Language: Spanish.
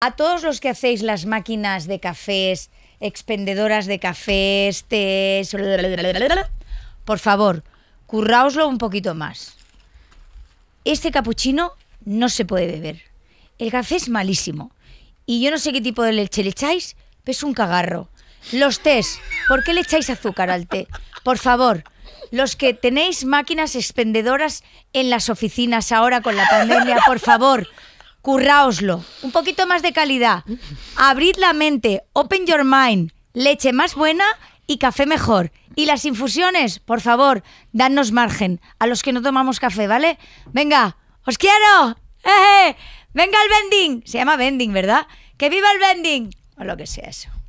a todos los que hacéis las máquinas de cafés, expendedoras de cafés, tés, por favor, curraoslo un poquito más. Este capuchino no se puede beber. El café es malísimo. Y yo no sé qué tipo de leche le echáis, pero es un cagarro. Los tés, ¿por qué le echáis azúcar al té? Por favor, los que tenéis máquinas expendedoras en las oficinas ahora con la pandemia, por favor, curraoslo, un poquito más de calidad, abrid la mente, open your mind, leche más buena y café mejor. Y las infusiones, por favor, danos margen a los que no tomamos café, ¿vale? Venga, os quiero. Venga el vending. Se llama vending, ¿verdad? Que viva el vending. O lo que sea eso.